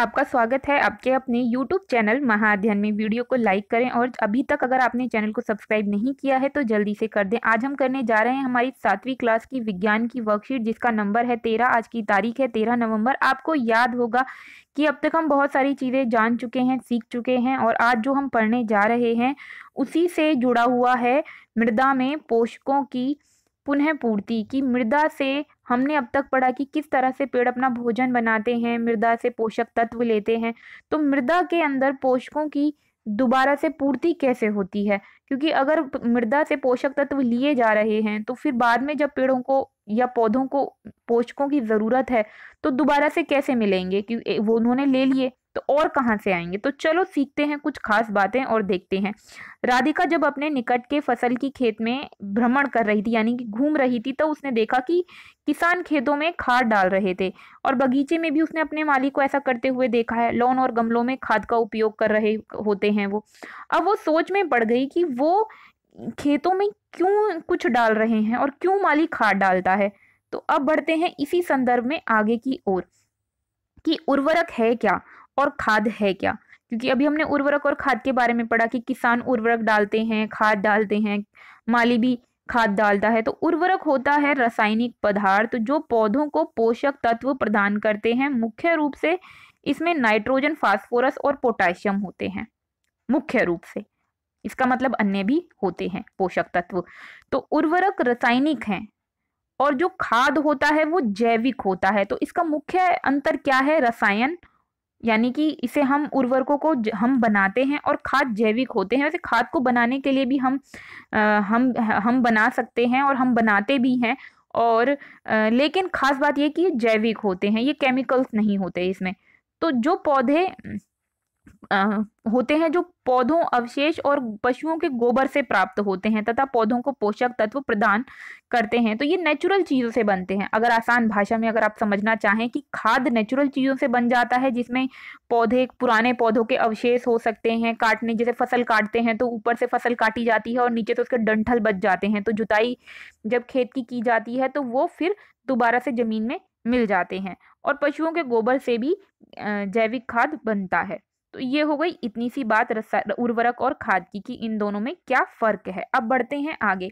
आपका स्वागत है आपके अपने YouTube चैनल महाअध्ययन में वीडियो को लाइक करें और अभी तक अगर आपने चैनल को सब्सक्राइब नहीं किया है तो जल्दी से कर दें आज हम करने जा रहे हैं हमारी सातवीं क्लास की विज्ञान की वर्कशीट जिसका नंबर है तेरह आज की तारीख है तेरह नवंबर आपको याद होगा कि अब तक हम बहुत सारी चीज़ें जान चुके हैं सीख चुके हैं और आज जो हम पढ़ने जा रहे हैं उसी से जुड़ा हुआ है मृदा में पोषकों की पुनः पूर्ति कि मृदा से हमने अब तक पढ़ा कि किस तरह से पेड़ अपना भोजन बनाते हैं मृदा से पोषक तत्व लेते हैं तो मृदा के अंदर पोषकों की दोबारा से पूर्ति कैसे होती है क्योंकि अगर मृदा से पोषक तत्व लिए जा रहे हैं तो फिर बाद में जब पेड़ों को या पौधों को पोषकों की ज़रूरत है तो दोबारा से कैसे मिलेंगे क्योंकि वो उन्होंने ले लिए तो और कहाँ से आएंगे तो चलो सीखते हैं कुछ खास बातें और देखते हैं राधिका जब अपने निकट के फसल की खेत में भ्रमण कर रही थी यानी कि घूम रही थी तो उसने देखा कि किसान खेतों में खाद डाल रहे थे और बगीचे में भी उसने अपने मालिक को ऐसा करते हुए देखा है लॉन और गमलों में खाद का उपयोग कर रहे होते हैं वो अब वो सोच में पड़ गई कि वो खेतों में क्यों कुछ डाल रहे हैं और क्यों माली खाद डालता है तो अब बढ़ते हैं इसी संदर्भ में आगे की ओर कि उर्वरक है क्या और खाद है क्या क्योंकि अभी हमने उर्वरक और खाद के बारे में पढ़ा कि किसान उर्वरक डालते हैं खाद डालते हैं माली भी खाद डालता है तो उर्वरक होता है रासायनिक पदार्थ जो पौधों को पोषक तत्व प्रदान करते हैं मुख्य रूप से इसमें नाइट्रोजन फास्फोरस और पोटाशियम होते हैं मुख्य रूप से इसका मतलब अन्य भी होते हैं पोषक तत्व तो उर्वरक रासायनिक हैं और जो खाद होता है वो जैविक होता है तो इसका मुख्य अंतर क्या है रसायन यानी कि इसे हम उर्वरकों को हम बनाते हैं और खाद जैविक होते हैं वैसे खाद को बनाने के लिए भी हम आ, हम हम बना सकते हैं और हम बनाते भी हैं और आ, लेकिन खास बात यह कि ये जैविक होते हैं ये केमिकल्स नहीं होते इसमें तो जो पौधे होते हैं जो पौधों अवशेष और पशुओं के गोबर से प्राप्त होते हैं तथा पौधों को पोषक तत्व प्रदान करते हैं तो ये नेचुरल चीज़ों से बनते हैं अगर आसान भाषा में अगर आप समझना चाहें कि खाद नेचुरल चीज़ों से बन जाता है जिसमें पौधे पुराने पौधों के अवशेष हो सकते हैं काटने जैसे फसल काटते हैं तो ऊपर से फसल काटी जाती है और नीचे तो उसके डंठल बच जाते हैं तो जुताई जब खेत की की जाती है तो वो फिर दोबारा से ज़मीन में मिल जाते हैं और पशुओं के गोबर से भी जैविक खाद बनता है तो ये हो गई इतनी सी बात उर्वरक और खाद की कि इन दोनों में क्या फर्क है अब बढ़ते हैं आगे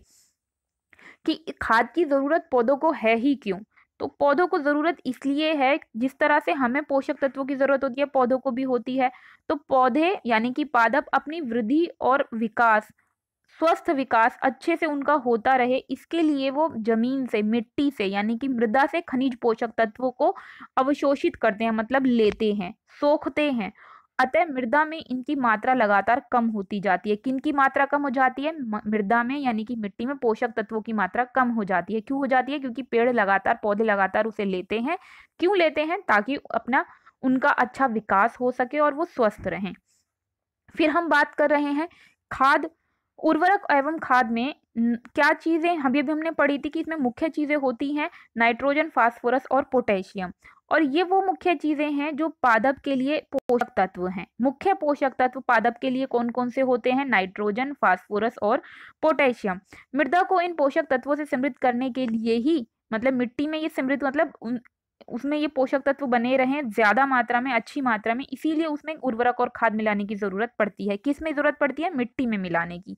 कि खाद की ज़रूरत पौधों को है ही क्यों तो पौधों को ज़रूरत इसलिए है जिस तरह से हमें पोषक तत्वों की ज़रूरत होती है पौधों को भी होती है तो पौधे यानी कि पादप अपनी वृद्धि और विकास स्वस्थ विकास अच्छे से उनका होता रहे इसके लिए वो जमीन से मिट्टी से यानी कि मृदा से खनिज पोषक तत्वों को अवशोषित करते हैं मतलब लेते हैं सोखते हैं अतः मृदा में इनकी मात्रा लगातार कम होती जाती है किन की मात्रा कम हो जाती है मृदा में यानी कि मिट्टी में पोषक तत्वों की मात्रा कम हो जाती है क्यों हो जाती है क्योंकि पेड़ लगातार पौधे लगातार उसे लेते हैं क्यों लेते हैं ताकि अपना उनका अच्छा विकास हो सके और वो स्वस्थ रहें फिर हम बात कर रहे हैं खाद उर्वरक एवं खाद में क्या चीज़ें अभी अभी हमने पढ़ी थी कि इसमें मुख्य चीज़ें होती हैं नाइट्रोजन फास्फोरस और पोटेशियम और ये वो मुख्य चीजें हैं जो पादप के लिए पोषक तत्व हैं मुख्य पोषक तत्व पादप के लिए कौन कौन से होते हैं नाइट्रोजन फास्फोरस और पोटेशियम मृदा को इन पोषक तत्वों से समृद्ध करने के लिए ही मतलब मिट्टी में ये समृद्ध मतलब उन, उसमें ये पोषक तत्व बने रहें ज़्यादा मात्रा में अच्छी मात्रा में इसीलिए उसमें उर्वरक और खाद मिलाने की ज़रूरत पड़ती है किस में ज़रूरत पड़ती है मिट्टी में मिलाने की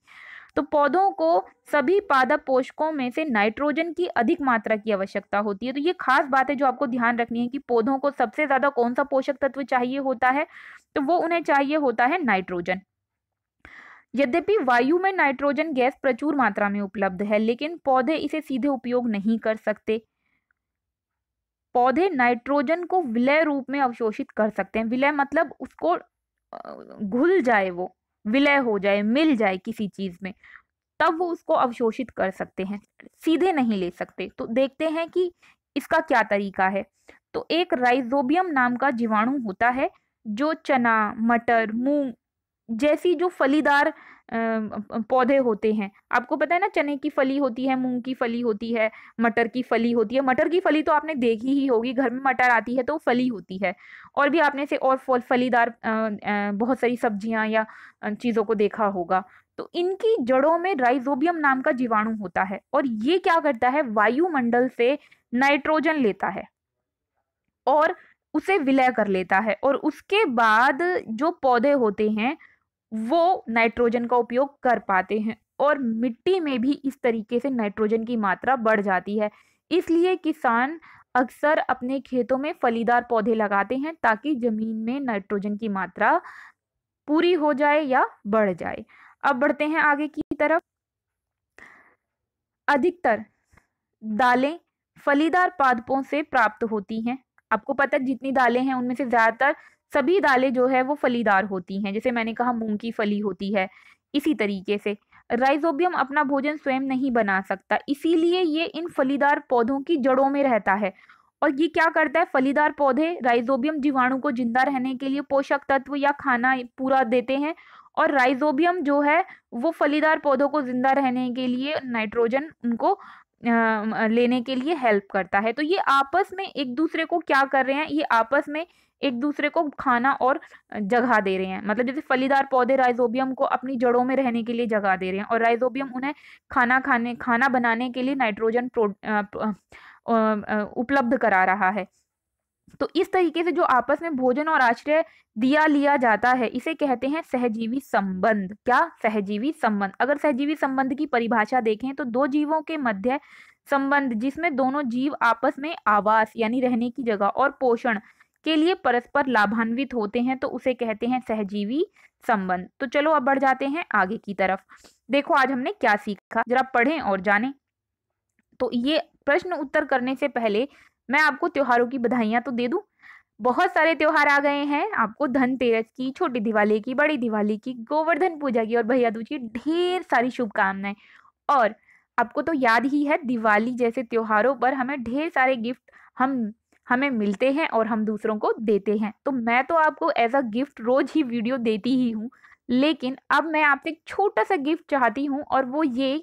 तो पौधों को सभी पादप पोषकों में से नाइट्रोजन की अधिक मात्रा की आवश्यकता होती है तो ये खास बात है जो आपको ध्यान रखनी है कि पौधों को सबसे ज़्यादा कौन सा पोषक तत्व चाहिए होता है तो वो उन्हें चाहिए होता है नाइट्रोजन यद्यपि वायु में नाइट्रोजन गैस प्रचुर मात्रा में उपलब्ध है लेकिन पौधे इसे सीधे उपयोग नहीं कर सकते पौधे नाइट्रोजन को विलय रूप में अवशोषित कर सकते हैं विलय मतलब उसको घुल जाए वो विलय हो जाए मिल जाए किसी चीज़ में तब वो उसको अवशोषित कर सकते हैं सीधे नहीं ले सकते तो देखते हैं कि इसका क्या तरीका है तो एक राइजोबियम नाम का जीवाणु होता है जो चना मटर मूंग जैसी जो फलीदार पौधे होते हैं आपको पता है ना चने की फली होती है मूंग की फली होती है मटर की फली होती है मटर की फली तो आपने देखी ही होगी घर में मटर आती है तो फली होती है और भी आपने से और फलीदार बहुत सारी सब्जियां या चीज़ों को देखा होगा तो इनकी जड़ों में राइजोबियम नाम का जीवाणु होता है और ये क्या करता है वायुमंडल से नाइट्रोजन लेता है और उसे विलय कर लेता है और उसके बाद जो पौधे होते हैं वो नाइट्रोजन का उपयोग कर पाते हैं और मिट्टी में भी इस तरीके से नाइट्रोजन की मात्रा बढ़ जाती है इसलिए किसान अक्सर अपने खेतों में फलीदार पौधे लगाते हैं ताकि ज़मीन में नाइट्रोजन की मात्रा पूरी हो जाए या बढ़ जाए अब बढ़ते हैं आगे की तरफ अधिकतर दालें फलीदार पादपों से प्राप्त होती हैं आपको पता है जितनी दालें हैं उनमें से ज़्यादातर सभी दालें जो है वो फलीदार होती हैं जैसे मैंने कहा मूंग की फली होती है इसी तरीके से राइजोबियम अपना भोजन स्वयं नहीं बना सकता इसीलिए ये इन फलीदार पौधों की जड़ों में रहता है और ये क्या करता है फलीदार पौधे राइजोबियम जीवाणु को जिंदा रहने के लिए पोषक तत्व या खाना पूरा देते हैं और राइजोबियम जो है वो फलीदार पौधों को जिंदा रहने के लिए नाइट्रोजन उनको लेने के लिए हेल्प करता है तो ये आपस में एक दूसरे को क्या कर रहे हैं ये आपस में एक दूसरे को खाना और जगह दे रहे हैं मतलब जैसे फलीदार पौधे राइजोबियम को अपनी जड़ों में रहने के लिए जगह दे रहे हैं और राइजोबियम उन्हें खाना खाने खाना बनाने के लिए नाइट्रोजन उपलब्ध करा रहा है तो इस तरीके से जो आपस में भोजन और आश्रय दिया लिया जाता है इसे कहते हैं सहजीवी संबंध क्या सहजीवी संबंध अगर सहजीवी संबंध की परिभाषा देखें तो दो जीवों के मध्य संबंध जिसमें दोनों जीव आपस में आवास यानी रहने की जगह और पोषण के लिए परस्पर लाभान्वित होते हैं तो उसे कहते हैं सहजीवी संबंध तो चलो अब बढ़ जाते हैं आगे की तरफ देखो आज हमने क्या सीखा जरा पढ़ें और जानें तो ये प्रश्न उत्तर करने से पहले मैं आपको त्योहारों की बधाइयाँ तो दे दूँ बहुत सारे त्यौहार आ गए हैं आपको धनतेरस की छोटी दिवाली की बड़ी दिवाली की गोवर्धन पूजा की और भैया दूजी की ढेर सारी शुभकामनाएं और आपको तो याद ही है दिवाली जैसे त्योहारों पर हमें ढेर सारे गिफ्ट हम हमें मिलते हैं और हम दूसरों को देते हैं तो मैं तो आपको एज अ गिफ्ट रोज ही वीडियो देती ही हूँ लेकिन अब मैं आपसे एक छोटा सा गिफ्ट चाहती हूँ और वो ये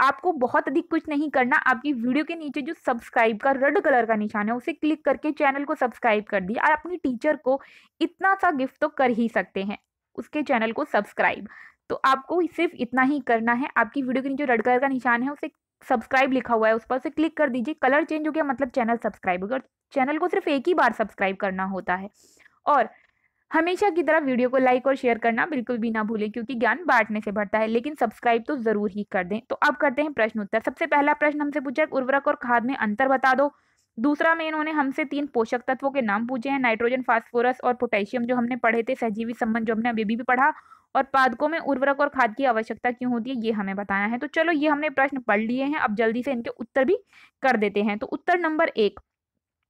आपको बहुत अधिक कुछ नहीं करना आपकी वीडियो के नीचे जो सब्सक्राइब का रेड कलर का निशान है उसे क्लिक करके चैनल को सब्सक्राइब कर दिया आप अपनी टीचर को इतना सा गिफ्ट तो कर ही सकते हैं उसके चैनल को सब्सक्राइब तो आपको सिर्फ इतना ही करना है आपकी वीडियो के नीचे रेड कलर का निशान है उसे सब्सक्राइब लिखा हुआ है उस पर उसे क्लिक कर दीजिए कलर चेंज हो गया मतलब चैनल सब्सक्राइब हो गया चैनल को सिर्फ एक ही बार सब्सक्राइब करना होता है और हमेशा की तरह वीडियो को लाइक और शेयर करना बिल्कुल भी ना भूलें क्योंकि ज्ञान बांटने से बढ़ता है लेकिन सब्सक्राइब तो जरूर ही कर दें तो अब करते हैं प्रश्न उत्तर सबसे पहला प्रश्न हमसे पूछा उर्वरक और खाद में अंतर बता दो दूसरा में इन्होंने हमसे तीन पोषक तत्वों के नाम पूछे हैं नाइट्रोजन फास्फोरस और पोटेशियम जो हमने पढ़े थे सहजीवी संबंध जो हमने अभी भी पढ़ा और पादकों में उर्वरक और खाद की आवश्यकता क्यों होती है ये हमें बताना है तो चलो ये हमने प्रश्न पढ़ लिए हैं अब जल्दी से इनके उत्तर भी कर देते हैं तो उत्तर नंबर एक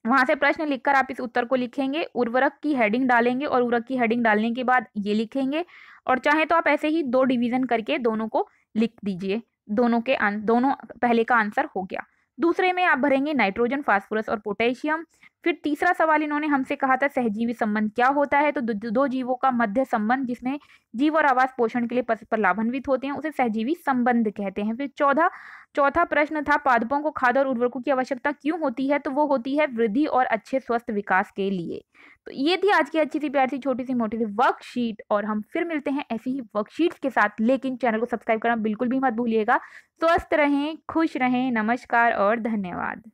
वहां से प्रश्न लिखकर आप इस उत्तर को लिखेंगे उर्वरक की हेडिंग डालेंगे और उर्वरक की हेडिंग डालने के बाद ये लिखेंगे और चाहे तो आप ऐसे ही दो डिवीजन करके दोनों को लिख दीजिए दोनों के आन, दोनों पहले का आंसर हो गया दूसरे में आप भरेंगे नाइट्रोजन फास्फोरस और पोटेशियम फिर तीसरा सवाल इन्होंने हमसे कहा था सहजीवी संबंध क्या होता है तो दो जीवों का मध्य संबंध जिसमें जीव और आवास पोषण के लिए परस्पर लाभान्वित होते हैं उसे सहजीवी संबंध कहते हैं फिर चौदह चौथा प्रश्न था पादपों को खाद और उर्वरकों की आवश्यकता क्यों होती है तो वो होती है वृद्धि और अच्छे स्वस्थ विकास के लिए तो ये थी आज की अच्छी सी प्यार सी छोटी सी मोटी सी वर्कशीट और हम फिर मिलते हैं ऐसी ही वर्कशीट्स के साथ लेकिन चैनल को सब्सक्राइब करना बिल्कुल भी मत भूलिएगा स्वस्थ रहें खुश रहें नमस्कार और धन्यवाद